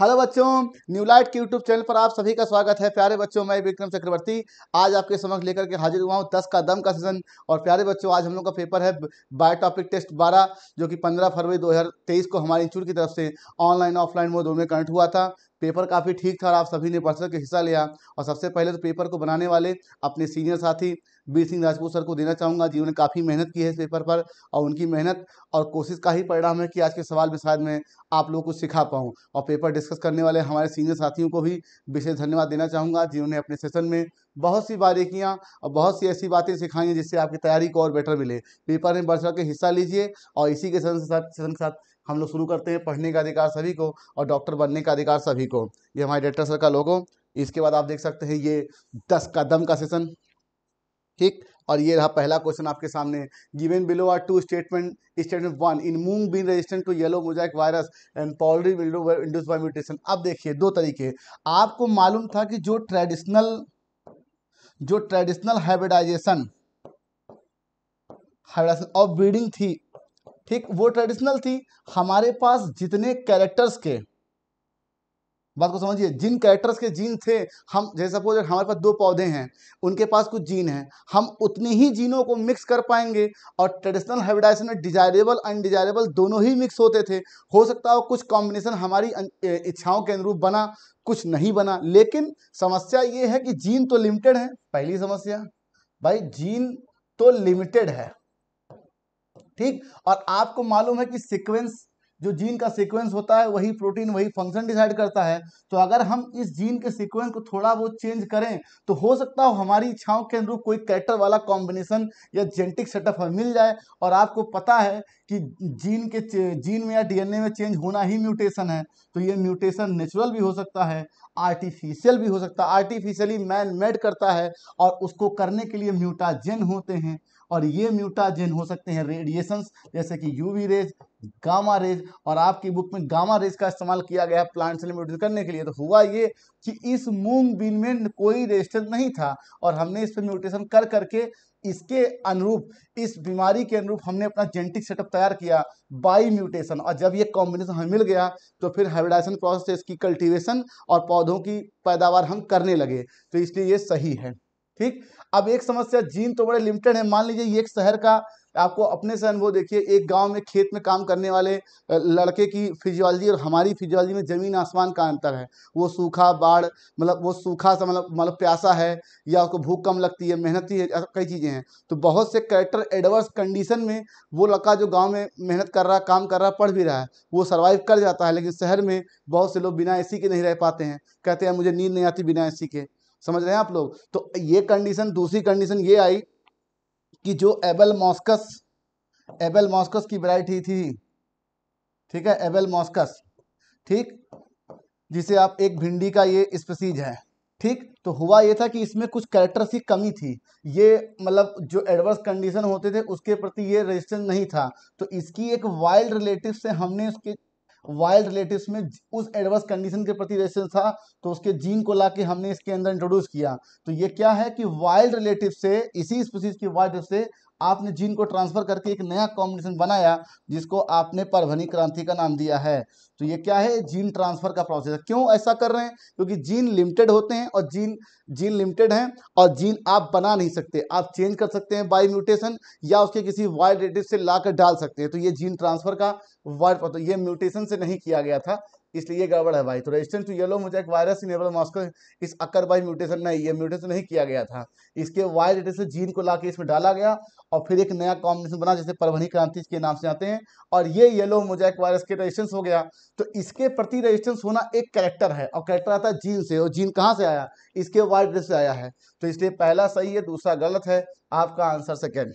hello बच्चों New Light के YouTube channel पर आप सभी का स्वागत है प्यारे बच्चों मैं विक्रम चक्रवर्ती आज आपके समक्ष लेकर के हाजिर हुआ हूँ दस का दम का सीजन और प्यारे बच्चों आज हम लोग का पेपर है बायोटॉपिक टॉपिक टेस्ट बारह जो कि पंद्रह फरवरी 2023 को हमारे इंस्टीट्यूट की तरफ से ऑनलाइन ऑफलाइन मोड में कनेक्ट हुआ था पेपर काफ़ी ठीक था और आप सभी ने बढ़ के हिस्सा लिया और सबसे पहले तो पेपर को बनाने वाले अपने सीनियर साथी वीर सिंह राजपूत सर को देना चाहूँगा जिन्होंने काफ़ी मेहनत की है इस पेपर पर और उनकी मेहनत और कोशिश का ही परिणाम है कि आज के सवाल में शायद मैं आप लोगों को सिखा पाऊँ और पेपर डिस्कस करने वाले हमारे सीनियर साथियों को भी विशेष धन्यवाद देना चाहूँगा जिन्होंने अपने सेशन में बहुत सी बारीकियाँ और बहुत सी ऐसी बातें सिखाई हैं जिससे आपकी तैयारी को और बेटर मिले पेपर में बढ़ के हिस्सा लीजिए और इसी के सेशन के साथ सेशन के साथ हम लोग शुरू करते हैं पढ़ने का अधिकार सभी को और डॉक्टर बनने का अधिकार सभी को ये हमारे डायरेक्टर सर का लोगो इसके बाद आप देख सकते हैं ये दस का दम का सेशन ठीक और ये रहा पहला क्वेश्चन आपके सामने given below are two statement statement one in moong bean resistant to yellow mosaic virus and powdery induce by mutation अब देखिए दो तरीके आपको मालूम था कि जो ट्रेडिशनल जो ट्रेडिशनल हाइब्रिडाइजेशन हाइब्रिडाइजेशन ब्रीडिंग थी ठीक वो ट्रेडिशनल थी हमारे पास जितने कैरेक्टर्स के बात को समझिए जिन कैरेक्टर्स के जीन थे हम जैसे सपोज हमारे पास दो पौधे हैं उनके पास कुछ जीन हैं हम उतने ही जीनों को मिक्स कर पाएंगे और ट्रेडिशनल हाइब्रिडाइजेशन में डिजायरेबल अनडिजायरेबल दोनों ही मिक्स होते थे हो सकता हो कुछ कॉम्बिनेशन हमारी अं, इच्छाओं के अनुरूप बना कुछ नहीं बना लेकिन समस्या ये है कि जीन तो लिमिटेड है पहली समस्या भाई जीन तो लिमिटेड है ठीक और आपको मालूम है कि सिक्वेंस जो जीन का सीक्वेंस होता है वही प्रोटीन वही फंक्शन डिसाइड करता है तो अगर हम इस जीन के सीक्वेंस को थोड़ा बहुत चेंज करें तो हो सकता हो हमारी इच्छाओं के अनुरूप कोई कैरेक्टर वाला कॉम्बिनेशन या जेनेटिक सेटअप हमें मिल जाए और आपको पता है कि जीन के जीन में या डीएनए में चेंज होना ही म्यूटेशन है तो ये म्यूटेशन नेचुरल भी हो सकता है आर्टिफिशियल भी हो सकता है आर्टिफिशियली मैन मेड करता है और उसको करने के लिए म्यूटाजेन होते हैं और ये म्यूटाजेन हो सकते हैं रेडिएशंस जैसे कि यूवी रेज गामा रेज और आपकी बुक में गामा रेज का इस्तेमाल किया गया है प्लांट सेल म्यूटेशन करने के लिए तो हुआ ये कि इस मूंग बीन में कोई रेजिस्टेंस नहीं था और हमने इस पर म्यूटेशन कर करके इसके अनुरूप इस बीमारी के अनुरूप हमने अपना जेनेटिक सेटअप तैयार किया बाई म्यूटेशन और जब ये कॉम्बिनेशन हमें मिल गया तो फिर हाइब्रिडाइजेशन प्रोसेस इसकी कल्टीवेशन और पौधों की पैदावार हम करने लगे तो इसलिए ये सही है ठीक अब एक समस्या जीन तो बड़े लिमिटेड है मान लीजिए एक शहर का आपको अपने से अनुभव देखिए एक गांव में खेत में काम करने वाले लड़के की फिजियोलॉजी और हमारी फिजियोलॉजी में ज़मीन आसमान का अंतर है वो सूखा बाढ़ मतलब वो सूखा सा मतलब मतलब प्यासा है या उसको भूख कम लगती है मेहनती है कई चीज़ें हैं तो बहुत से करेक्टर एडवर्स कंडीशन में वो लड़का जो गाँव में मेहनत कर रहा काम कर रहा पढ़ भी रहा है वो सर्वाइव कर जाता है लेकिन शहर में बहुत से लोग बिना ए के नहीं रह पाते हैं कहते हैं मुझे नींद नहीं आती बिना ए के समझ रहे हैं आप लोग तो ये कंडीशन दूसरी कंडीशन ये आई कि जो एबल मॉस्कस एबल मॉस्कस की वैरायटी थी ठीक है एबल मॉस्कस ठीक जिसे आप एक भिंडी का ये स्पेसीज है ठीक तो हुआ ये था कि इसमें कुछ कैरेक्टर्स की कमी थी ये मतलब जो एडवर्स कंडीशन होते थे उसके प्रति ये रेजिस्टेंस नहीं था तो इसकी एक वाइल्ड रिलेटिव से हमने उसके वाइल्ड रिलेटिव में उस एडवर्स कंडीशन के प्रति रेसिस्टेंस था तो उसके जीन को ला के हमने इसके अंदर इंट्रोड्यूस किया तो ये क्या है कि वाइल्ड रिलेटिव से इसी स्पीसीज के वाइल्ड से आपने जीन को ट्रांसफर करके एक नया कॉम्बिनेशन बनाया जिसको आपने परभनी क्रांति का नाम दिया है तो ये क्या है जीन ट्रांसफर का प्रोसेस क्यों ऐसा कर रहे हैं क्योंकि जीन लिमिटेड होते हैं और जीन जीन लिमिटेड हैं और जीन आप बना नहीं सकते आप चेंज कर सकते हैं बाई म्यूटेशन या उसके किसी वाइल्ड रिलेटिव से ला डाल सकते हैं तो ये जीन ट्रांसफर का वर्ड ये म्यूटेशन से नहीं किया गया था इसलिए ये गड़बड़ है भाई तो रेजिस्टेंस टू येलो मुझे एक वायरस इनेबल मॉस्को इस अक्कर बाई म्यूटेशन नहीं ये म्यूटेशन नहीं किया गया था इसके वायर से जीन को ला इसमें डाला गया और फिर एक नया कॉम्बिनेशन बना जैसे परभनी क्रांति के नाम से आते हैं और ये येलो मोजैक वायरस के रेजिस्टेंस हो गया तो इसके प्रति रेजिस्टेंस होना एक करेक्टर है और करेक्टर आता है जीन से और जीन कहाँ से आया इसके वायर से आया है तो इसलिए पहला सही है दूसरा गलत है आपका आंसर सेकेंड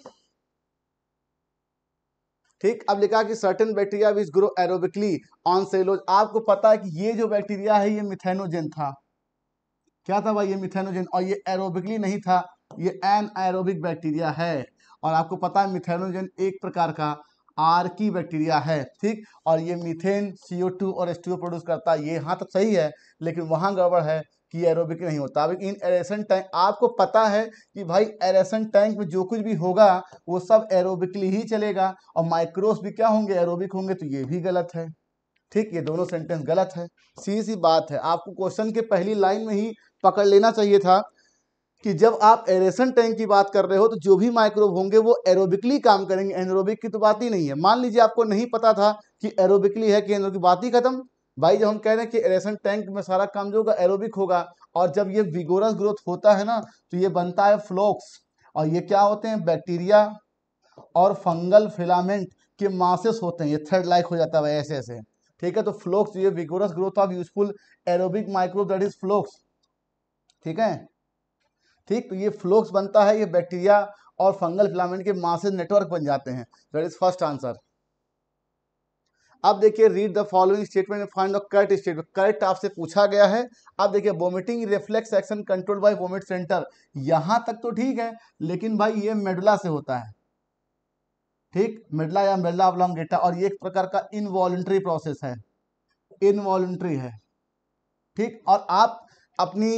ठीक अब लिखा कि certain bacteria which grow aerobically on सेलोज आपको पता है कि ये जो बैक्टीरिया है ये मिथेनोजेन था क्या था भाई ये मिथेनोजेन और ये एरोबिकली नहीं था ये एन एरोबिक बैक्टीरिया है और आपको पता है मिथेनोजेन एक प्रकार का आर की बैक्टीरिया है ठीक और ये मीथेन CO2 और H2O प्रोड्यूस करता है ये हाँ तो सही है लेकिन वहाँ गड़बड़ है कि एरोबिक नहीं होता अब इन एरेसन टैंक आपको पता है कि भाई एरेसन टैंक में जो कुछ भी होगा वो सब एरोबिकली ही चलेगा और माइक्रोस भी क्या होंगे एरोबिक होंगे तो ये भी गलत है ठीक ये दोनों सेंटेंस गलत है सी सी बात है आपको क्वेश्चन के पहली लाइन में ही पकड़ लेना चाहिए था कि जब आप एरेसन टैंक की बात कर रहे हो तो जो भी माइक्रोब होंगे वो एरोबिकली काम करेंगे एनरोबिक की तो बात ही नहीं है मान लीजिए आपको नहीं पता था कि एरोबिकली है कि एनरोबिक बात ही खत्म भाई जब हम कह रहे हैं कि एरेसन टैंक में सारा काम जो होगा एरोबिक होगा और जब ये विगोरस ग्रोथ होता है ना तो ये बनता है फ्लोक्स और ये क्या होते हैं बैक्टीरिया और फंगल फिलामेंट के मासेस होते हैं ये थर्ड लाइक हो जाता है ऐसे ऐसे ठीक है तो फ्लोक्स ये vigorous growth of useful aerobic micro that is flocs ठीक है ठीक तो ये फ्लोक्स बनता है ये बैक्टीरिया और फंगल फिलामेंट के मासेस नेटवर्क बन जाते हैं दैट इज फर्स्ट आंसर अब देखिए read the following statement find the correct statement correct आपसे पूछा गया है अब देखिए vomiting reflex action control by vomit centre यहां तक तो ठीक है लेकिन भाई ये मेडुला से होता है ठीक मेडला या मेडला ऑब्लोंगेटा और ये एक प्रकार का इनवॉल्ट्री प्रोसेस है इनवॉल्ट्री है ठीक और आप अपनी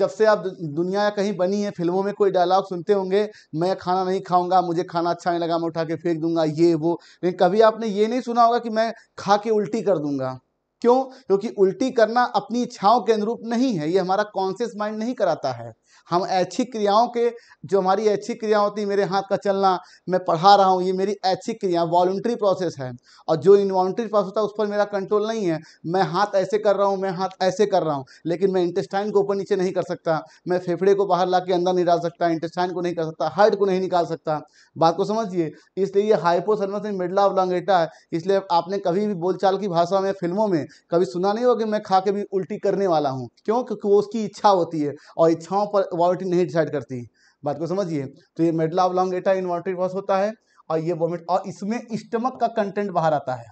जब से आप दुनिया कहीं बनी है फिल्मों में कोई डायलॉग सुनते होंगे मैं खाना नहीं खाऊंगा मुझे खाना अच्छा नहीं लगा मैं उठा के फेंक दूंगा ये वो लेकिन कभी आपने ये नहीं सुना होगा कि मैं खा के उल्टी कर दूंगा क्यों क्योंकि उल्टी करना अपनी इच्छाओं के अनुरूप नहीं है ये हमारा कॉन्शियस माइंड नहीं कराता है हम ऐच्छिक क्रियाओं के जो हमारी ऐच्छिक क्रिया होती है मेरे हाथ का चलना मैं पढ़ा रहा हूँ ये मेरी ऐच्छिक क्रिया वॉलंट्री प्रोसेस है और जो इनवॉलंट्री प्रोसेस होता है उस पर मेरा कंट्रोल नहीं है मैं हाथ ऐसे कर रहा हूँ मैं हाथ ऐसे कर रहा हूँ लेकिन मैं इंटेस्टाइन को ऊपर नीचे नहीं कर सकता मैं फेफड़े को बाहर ला के अंदर नहीं डाल सकता इंटेस्टाइन को नहीं कर सकता हार्ट को नहीं निकाल सकता बात को समझिए इसलिए ये हाइपोसर्मस इन मिडला ऑफ लंगेटा है इसलिए आपने कभी भी बोलचाल की भाषा में फिल्मों में कभी सुना नहीं होगा कि मैं खा के भी उल्टी करने वाला हूँ क्यों क्योंकि वो उसकी इच्छा होती है और इच्छाओं पर वॉमिटिंग नहीं डिसाइड करती बात को समझिए तो ये medulla oblongata vomiting पॉस होता है और ये वॉमिट और इसमें स्टमक का कंटेंट बाहर आता है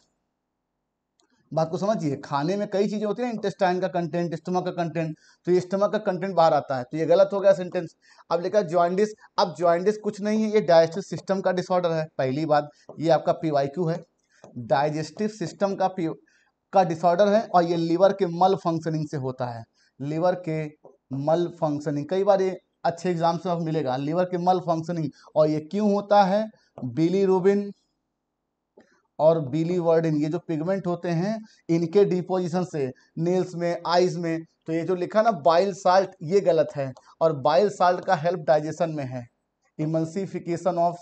बात को समझिए खाने में कई चीज़ें होती है इंटेस्टाइन का कंटेंट स्टमक का कंटेंट तो ये स्टमक का कंटेंट बाहर आता है तो ये गलत हो गया सेंटेंस अब लिखा ज्वाइंडिस अब ज्वाइंडिस कुछ नहीं है ये डाइजेस्टिव सिस्टम का डिसऑर्डर है पहली बात ये आपका पी है डाइजेस्टिव सिस्टम का पी का डिसऑर्डर है और ये लीवर के मल फंक्शनिंग से होता है लीवर के मल फंक्शनिंग कई बार ये अच्छे एग्जाम से मिलेगा लीवर के मल फंक्शनिंग और ये क्यों होता है बिली रूबिन और बिली वर्डिन ये जो पिगमेंट होते हैं इनके डिपोजिशन से नेल्स में आइज में तो ये जो लिखा ना बाइल साल्ट ये गलत है और बाइल साल्ट का हेल्प डाइजेशन में है इमल्सिफिकेशन ऑफ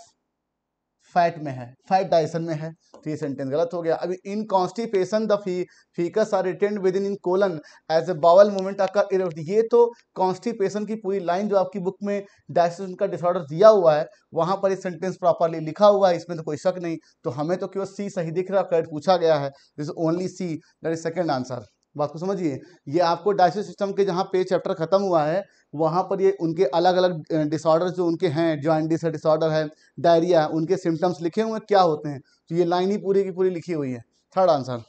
फैट में है फैट डाइसन में है तो ये सेंटेंस गलत हो गया अभी इन कॉन्स्टिपेशन द फी faeces are retain within in colon as a bowel movement आकर ये तो कॉन्स्टिपेशन की पूरी लाइन जो आपकी बुक में डाइजेशन का डिसऑर्डर दिया हुआ है वहाँ पर ये सेंटेंस प्रॉपरली लिखा हुआ है इसमें तो कोई शक नहीं तो हमें तो केवल सी सही दिख रहा है पूछा गया है this only C that is second answer बात को समझिए ये आपको डाइसिस सिस्टम के जहाँ पे चैप्टर खत्म हुआ है वहाँ पर ये उनके अलग अलग डिसऑर्डर जो उनके हैं जॉइंडिस है डिसऑर्डर है डायरिया उनके सिम्टम्स लिखे हुए क्या होते हैं तो ये लाइन ही पूरी की पूरी लिखी हुई है थर्ड आंसर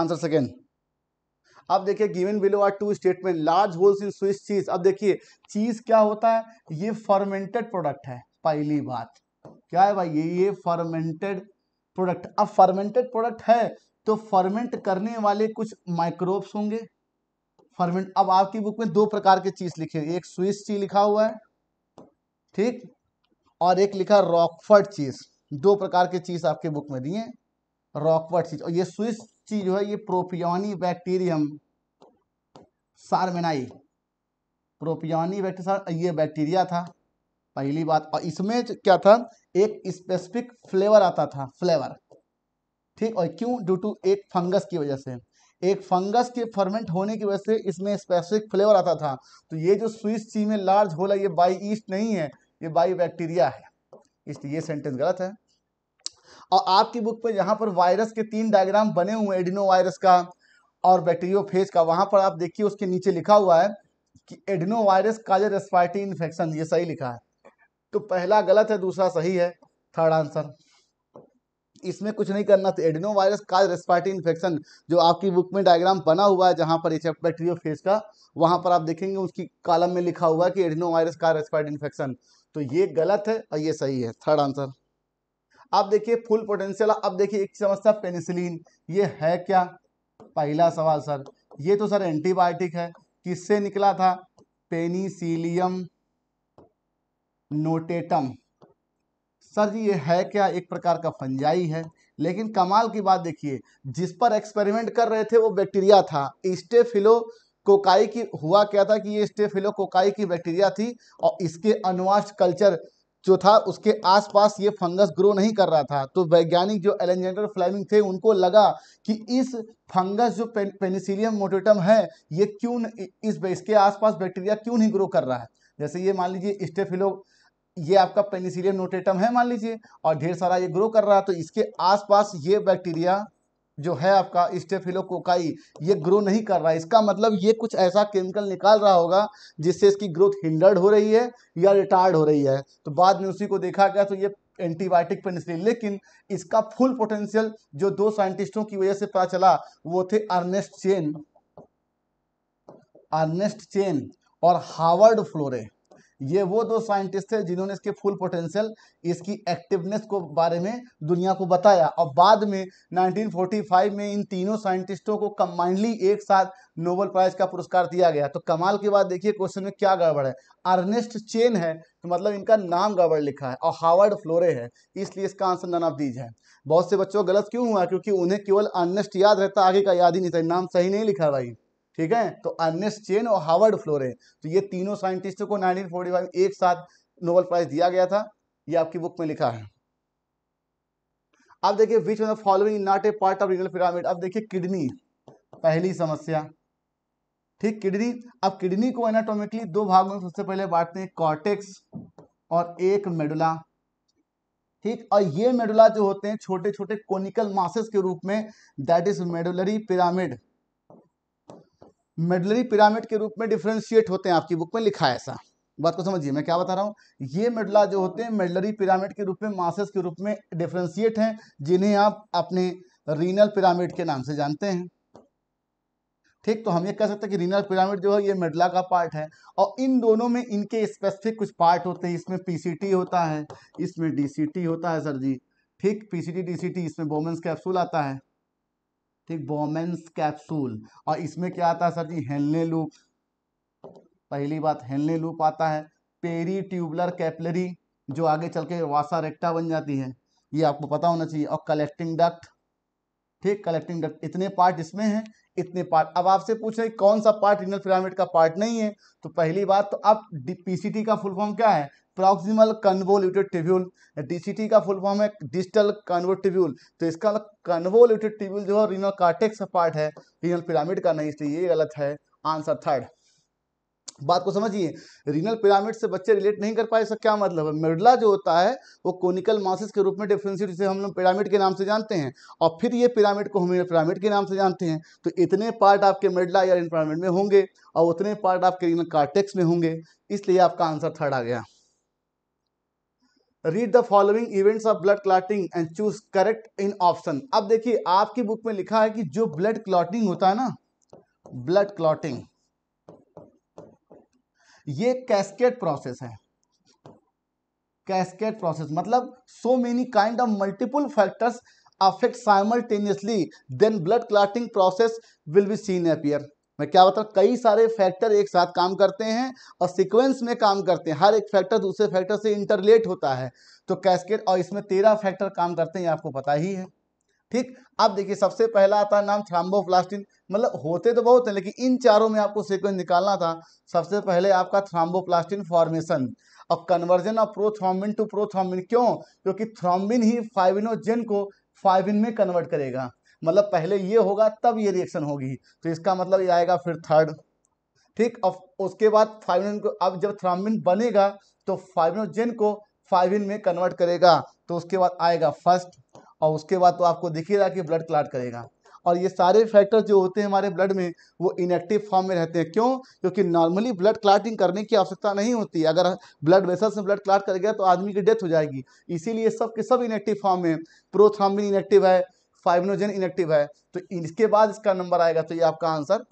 आंसर सेकेंड अब देखिए given below are two statement large holes in Swiss cheese अब देखिए चीज क्या होता है ये फर्मेंटेड प्रोडक्ट है पहली बात क्या है भाई ये ये फर्मेंटेड प्रोडक्ट अब फर्मेंटेड प्रोडक्ट है तो फर्मेंट करने वाले कुछ माइक्रोब्स होंगे फर्मेंट अब आपकी बुक में दो प्रकार के चीज लिखे एक स्विस चीज लिखा हुआ है ठीक और एक लिखा रॉकफर्ड चीज दो प्रकार के चीज आपके बुक में दिए रॉकफर्ड चीज और ये स्विस चीज जो है ये propionibacterium shermanii propioni bacteria ये बैक्टीरिया था पहली बात और इसमें क्या था एक स्पेसिफिक फ्लेवर आता था फ्लेवर ठीक और क्यों ड्यू टू एक फंगस की वजह से एक फंगस के फर्मेंट होने की वजह से इसमें स्पेसिफिक फ्लेवर आता था तो ये जो स्विस सी में लार्ज होला ये बाई ईस्ट नहीं है ये बाई बैक्टीरिया है इसलिए ये सेंटेंस गलत है और आपकी बुक पर यहाँ पर वायरस के तीन डायग्राम बने हुए एडिनो वायरस का और बैक्टीरियोफेज का वहाँ पर आप देखिए उसके नीचे लिखा हुआ है कि एडिनो वायरस काजर रेस्पायटी इन्फेक्शन ये सही लिखा है तो पहला गलत है दूसरा सही है थर्ड आंसर इसमें कुछ नहीं करना था एडिनो वायरस का रेस्पायरेटरी इन्फेक्शन जो आपकी बुक में डायग्राम बना हुआ है जहाँ पर एच बैक्टीरियोफेज का वहाँ पर आप देखेंगे उसकी कालम में लिखा हुआ है कि एडिनो वायरस का रेस्पायरेटरी इन्फेक्शन तो ये गलत है और ये सही है थर्ड आंसर आप देखिए फुल पोटेंशियल अब देखिए एक समस्या पेनिसिलीन ये है क्या पहला सवाल सर ये तो सर एंटीबायोटिक है किससे निकला था पेनीसिलियम नोटेटम सर जी ये है क्या एक प्रकार का फंजाई है लेकिन कमाल की बात देखिए जिस पर एक्सपेरिमेंट कर रहे थे वो बैक्टीरिया था स्टेफिलो कोकाई की हुआ क्या था कि ये स्टेफिलो कोकाई की बैक्टीरिया थी और इसके अनुवास कल्चर जो था उसके आसपास ये फंगस ग्रो नहीं कर रहा था तो वैज्ञानिक जो एलेंजेंडर फ्लाइमिंग थे उनको लगा कि इस फंगस जो पेन, पेनिसिलियम मोटेटम है ये क्यों इस इसके आसपास बैक्टीरिया क्यों नहीं ग्रो कर रहा है जैसे ये मान लीजिए स्टेफिलो ये आपका पेनिसिलियम नोटेटम है मान लीजिए और ढेर सारा ये ग्रो कर रहा है तो इसके आसपास ये बैक्टीरिया जो है आपका स्टेफिलोकोकाई ये ग्रो नहीं कर रहा है इसका मतलब ये कुछ ऐसा केमिकल निकाल रहा होगा जिससे इसकी ग्रोथ हिंडर्ड हो रही है या रिटार्ड हो रही है तो बाद में उसी को देखा गया तो ये एंटीबायोटिक पेनिसिलिन लेकिन इसका फुल पोटेंशियल जो दो साइंटिस्टों की वजह से पता चला वो थे अर्नेस्ट चेन अर्नेस्ट चेन और हार्वर्ड फ्लोरे ये वो दो साइंटिस्ट थे जिन्होंने इसके फुल पोटेंशियल इसकी एक्टिवनेस को बारे में दुनिया को बताया और बाद में 1945 में इन तीनों साइंटिस्टों को कम्बाइंडली एक साथ नोबल प्राइज का पुरस्कार दिया गया तो कमाल के बाद देखिए क्वेश्चन में क्या गड़बड़ है अर्नेस्ट चेन है तो मतलब इनका नाम गड़बड़ लिखा है और हार्वर्ड फ्लोरे है इसलिए इसका आंसर नन ऑफ दीज है बहुत से बच्चों गलत क्यों हुआ क्योंकि उन्हें केवल अर्नेस्ट याद रहता आगे का याद ही नहीं था नाम सही नहीं लिखा भाई ठीक है तो अर्नेस्ट चेन और हार्वर्ड फ्लोरे तो ये तीनों साइंटिस्टों को 1945 फाइव एक साथ नोबल प्राइज दिया गया था ये आपकी बुक में लिखा है अब देखिए which of the following not a part of renal pyramid अब देखिए किडनी पहली समस्या ठीक किडनी अब किडनी को एनाटोमिकली दो भागों में सबसे पहले बांटते हैं कॉर्टेक्स और एक मेडुला ठीक और ये मेडुला जो होते हैं छोटे छोटे कोनिकल मासेस के रूप में that is medullary pyramid medullary pyramid के रूप में डिफ्रेंशिएट होते हैं आपकी बुक में लिखा है ऐसा बात को समझिए मैं क्या बता रहा हूँ ये मेडला जो होते हैं मेडलरी पिरामिड के रूप में मासस के रूप में डिफ्रेंशिएट हैं जिन्हें आप अपने रीनल पिरामिड के नाम से जानते हैं ठीक तो हम ये कह सकते हैं कि रीनल पिरामिड जो है ये मेडला का पार्ट है और इन दोनों में इनके स्पेसिफिक कुछ पार्ट होते हैं इसमें पीसीटी होता है इसमें डीसीटी होता है सर जी ठीक पीसीटी डीसीटी इसमें बोमेंस कैप्सूल आता है ठीक बोमेंस कैप्सूल और इसमें क्या आता है सर जी हेलने लूप पहली बात हेलने लूप आता है पेरी ट्यूबुलर कैपलरी जो आगे चल के वासा रेक्टा बन जाती है ये आपको पता होना चाहिए और कलेक्टिंग डक्ट ठीक कलेक्टिंग डक्ट इतने पार्ट इसमें हैं इतने पार्ट अब आपसे पूछ रहे कौन सा पार्ट रिनल पिरामिड का पार्ट नहीं है तो पहली बात तो अब पीसीटी का फुल फॉर्म क्या है प्रॉक्सिमल कन्वोल्यूटेड ट्रिब्यूल डीसीटी का फुल फॉर्म है डिजिटल कन्वर्टिब्यूल तो इसका कन्वोल्यूटेड ट्रिब्यूल जो है रिनल कार्टेक्स का पार्ट है रिनल पिरामिड का नहीं इसलिए ये गलत है आंसर थर्ड बात को समझिए रीनल पिरामिड से बच्चे रिलेट नहीं कर पाए इसका क्या मतलब है मेडला जो होता है वो कोनिकल मासिस के रूप में डिफ्रेंशिएट जिसे हम लोग पिरामिड के नाम से जानते हैं और फिर ये पिरामिड को हम पिरामिड के नाम से जानते हैं तो इतने पार्ट आपके मेडला या रीनल पिरामिड में होंगे और उतने पार्ट आपके रीनल कार्टेक्स में होंगे इसलिए आपका आंसर थर्ड आ गया read the following events of blood clotting and choose correct in option अब देखिए आपकी बुक में लिखा है कि जो ब्लड क्लॉटिंग होता है ना ब्लड क्लॉटिंग ये कैस्केट प्रोसेस है कैस्केट प्रोसेस मतलब so many kind of multiple factors affect simultaneously then blood clotting process will be seen appear मैं क्या बता कई सारे फैक्टर एक साथ काम करते हैं और सीक्वेंस में काम करते हैं हर एक फैक्टर दूसरे फैक्टर से इंटरलेट होता है तो कैस्केट और इसमें तेरह फैक्टर काम करते हैं आपको पता ही है ठीक अब देखिए सबसे पहला आता है नाम थ्राम्बोप्लास्टिन मतलब होते तो बहुत हैं लेकिन इन चारों में आपको सीक्वेंस निकालना था सबसे पहले आपका थ्राम्बोप्लास्टिन फॉर्मेशन और conversion of prothrombin to prothrombin क्यों क्योंकि थ्रोम्बिन ही फाइविनोजेन को फाइविन में कन्वर्ट करेगा मतलब पहले ये होगा तब ये रिएक्शन होगी तो इसका मतलब ये आएगा फिर थर्ड ठीक अब उसके बाद फाइविन को अब जब थ्रामिन बनेगा तो फाइविनोजेन को फाइविन में कन्वर्ट करेगा तो उसके बाद आएगा फर्स्ट और उसके बाद तो आपको दिखेगा कि ब्लड क्लाट करेगा और ये सारे फैक्टर जो होते हैं हमारे ब्लड में वो इनएक्टिव फॉर्म में रहते हैं क्यों क्योंकि नॉर्मली ब्लड क्लाटिंग करने की आवश्यकता नहीं होती अगर ब्लड वेसल्स में ब्लड क्लाट कर गया तो आदमी की डेथ हो जाएगी इसीलिए सब के सब इनएक्टिव फॉर्म में प्रोथ्रामिन इनएक्टिव है फाइवनोजन इनेक्टिव है तो इसके बाद इसका नंबर आएगा तो ये आपका आंसर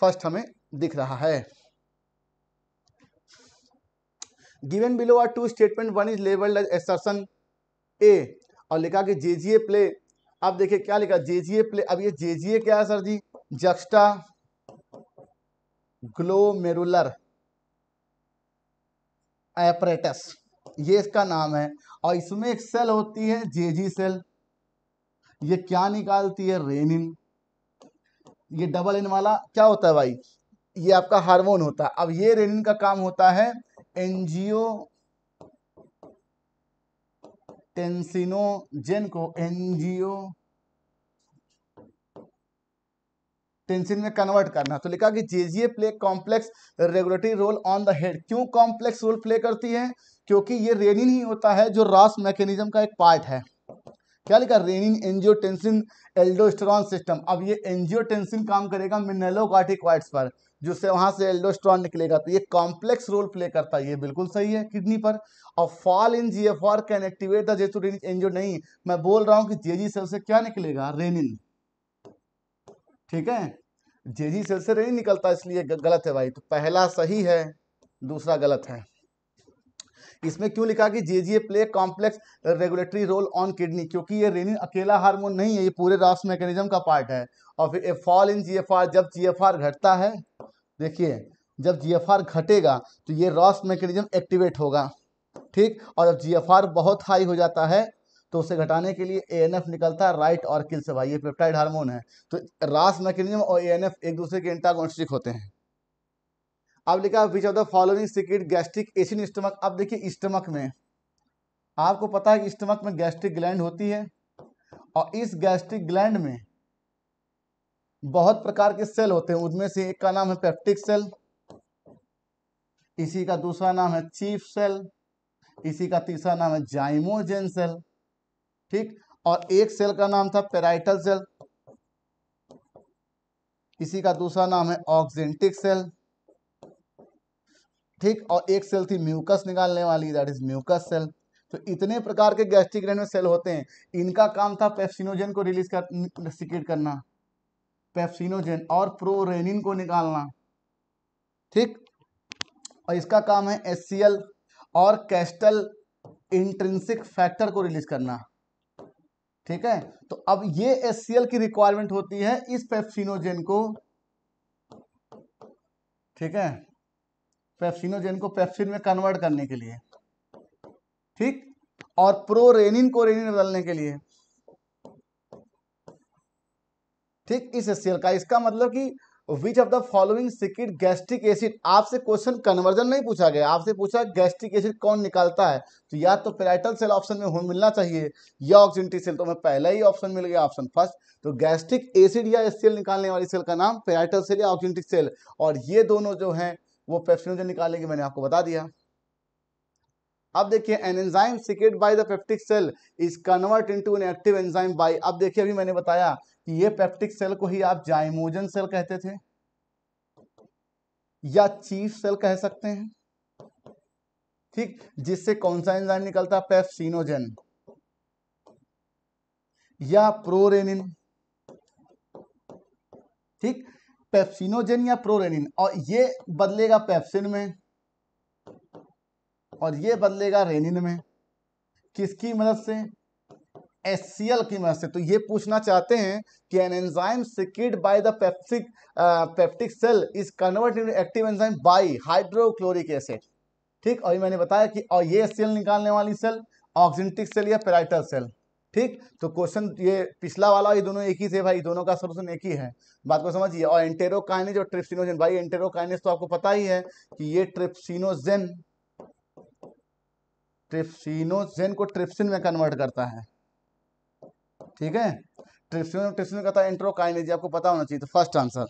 फर्स्ट हमें दिख रहा है given below are two statement one is labelled assertion A और लिखा कि जेजीए प्ले अब देखिए क्या लिखा जेजीए प्ले अब ये जेजीए क्या है sir ji juxta glomerular apparatus ये इसका नाम है और इसमें एक सेल होती है जेजी सेल ये क्या निकालती है रेनिन ये डबल इन वाला क्या होता है भाई ये आपका हार्मोन होता है अब ये रेनिन का काम होता है एनजीओ टेंसिनोजेन को एनजीओ टेंसिन में कन्वर्ट करना तो लिखा कि JGA play complex regulatory role on the head क्यों कॉम्प्लेक्स रोल प्ले करती है क्योंकि ये रेनिन ही होता है जो रॉस मैकेनिज्म का एक पार्ट है क्या लिखा रेनिन एंजियोटेंसिन एल्डोस्ट्रॉन सिस्टम अब ये एंजियोटेंसिन काम करेगा मिनेलोकार्टिकॉइड्स पर जिससे वहां से एल्डोस्ट्रॉन निकलेगा तो ये कॉम्प्लेक्स रोल प्ले करता है ये बिल्कुल सही है किडनी पर और fall in G can activate the जेसुडेनिक एंजियो नहीं मैं बोल रहा हूँ कि जेजी सेल से क्या निकलेगा रेनिन ठीक है जेजी सेल से रेनिन निकलता इसलिए गलत है भाई तो पहला सही है दूसरा गलत है इसमें क्यों लिखा कि J G A play complex regulatory role on kidney क्योंकि ये रेनिन अकेला हार्मोन नहीं है ये पूरे रास मैकेनिज्म का पार्ट है और फिर ए फॉल इन आर जब आर घटता है देखिए जब आर घटेगा तो ये रॉस मैकेनिज्म एक्टिवेट होगा ठीक और जब आर बहुत हाई हो जाता है तो उसे घटाने के लिए एफ निकलता है राइट और किल से भाई ये पेप्टाइड हार्मोन है तो रास मैकेनिज्म और एफ एक दूसरे के इंटागोनिस्टिक होते हैं अब लिखा which of the following secrete gastric acid stomach अब देखिए स्टमक में आपको पता है कि स्टमक में गैस्ट्रिक ग्लैंड होती है और इस गैस्ट्रिक ग्लैंड में बहुत प्रकार के सेल होते हैं उनमें से एक का नाम है पेप्टिक सेल इसी का दूसरा नाम है चीफ सेल इसी का तीसरा नाम है जाइमोजेन सेल ठीक और एक सेल का नाम था पेराइटल सेल इसी का दूसरा नाम है ऑक्जेंटिक सेल ठीक और एक सेल थी म्यूकस निकालने वाली दैट इज म्यूकस सेल तो इतने प्रकार के गैस्ट्रिक ग्रैंड में सेल होते हैं इनका काम था पेप्सिनोजन को रिलीज कर सिकेट करना पेप्सिनोजन और प्रोरेनिन को निकालना ठीक और इसका काम है एस और कैस्टल इंट्रेंसिक फैक्टर को रिलीज करना ठीक है तो अब ये एस की रिक्वायरमेंट होती है इस पेप्सिनोजेन को ठीक है पेप्सिनोजेन को पेप्सिन में कन्वर्ट करने के लिए ठीक और प्रोरेनिन को रेनिन बदलने के लिए ठीक इस एसियल का इसका मतलब कि which of the following secrete gastric acid आपसे क्वेश्चन कन्वर्जन नहीं पूछा गया आपसे पूछा गैस्ट्रिक एसिड कौन निकालता है तो या तो पेराइटल सेल ऑप्शन में मिलना चाहिए या ऑक्सीजनटी सेल तो हमें पहला ही ऑप्शन मिल गया ऑप्शन फर्स्ट तो गैस्ट्रिक एसिड या एस निकालने वाली सेल का नाम पेराइटल सेल या ऑक्सीटिक सेल और ये दोनों जो हैं वो पेप्सिनोजन निकालेंगे मैंने आपको बता दिया अब देखिए an enzyme secreted by the peptic cell is convert into an active enzyme by अब देखिए अभी मैंने बताया कि ये पेप्टिक सेल को ही आप जाइमोजन सेल कहते थे या चीफ सेल कह सकते हैं ठीक जिससे कौन सा एंजाइम निकलता है पेप्सिनोजन या प्रोरेनिन ठीक पेप्सिनोजेन या प्रोरेनिन और ये बदलेगा पेप्सिन में और ये बदलेगा रेनिन में किसकी मदद से एस की मदद से तो ये पूछना चाहते हैं कि an enzyme secreted by the peptic peptic cell is convert in active enzyme by hydrochloric acid ठीक और ये मैंने बताया कि और ये एस निकालने वाली सेल ऑक्सेंटिक सेल या पेराइटल सेल ठीक तो क्वेश्चन ये पिछला वाला ये दोनों एक ही थे भाई दोनों का सोल्यूशन एक ही है बात को समझिए और एंटेरो काइनेज और ट्रिप्सिनोजन भाई एंटेरो तो आपको पता ही है कि ये ट्रिप्सिनोजेन ट्रिप्सिनोजेन को ट्रिप्सिन में कन्वर्ट करता है ठीक है ट्रिप्सिन ट्रिप्सिन करता है एंट्रो आपको पता होना चाहिए तो फर्स्ट आंसर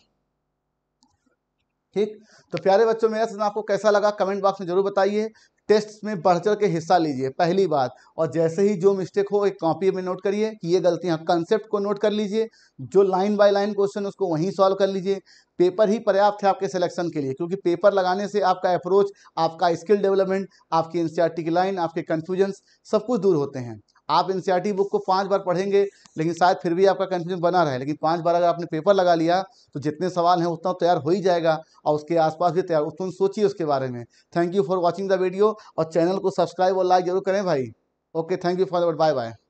ठीक तो प्यारे बच्चों मेरा सेशन आपको कैसा लगा कमेंट बॉक्स में जरूर बताइए टेस्ट में बढ़ चढ़ के हिस्सा लीजिए पहली बात और जैसे ही जो मिस्टेक हो एक कॉपी में नोट करिए कि ये गलतियाँ कंसेप्ट को नोट कर लीजिए जो लाइन बाय लाइन क्वेश्चन उसको वहीं सॉल्व कर लीजिए पेपर ही पर्याप्त है आपके सिलेक्शन के लिए क्योंकि पेपर लगाने से आपका अप्रोच आपका स्किल डेवलपमेंट आपकी एन की लाइन आपके कन्फ्यूजन्स सब कुछ दूर होते हैं आप एन बुक e को पाँच बार पढ़ेंगे लेकिन शायद फिर भी आपका कन्फ्यूजन बना रहे लेकिन पाँच बार अगर आपने पेपर लगा लिया तो जितने सवाल हैं उतना तो तैयार हो ही जाएगा और उसके आसपास भी तैयार उतना सोचिए उसके बारे में thank you for watching the video और चैनल को सब्सक्राइब और लाइक जरूर करें भाई okay thank you for bye bye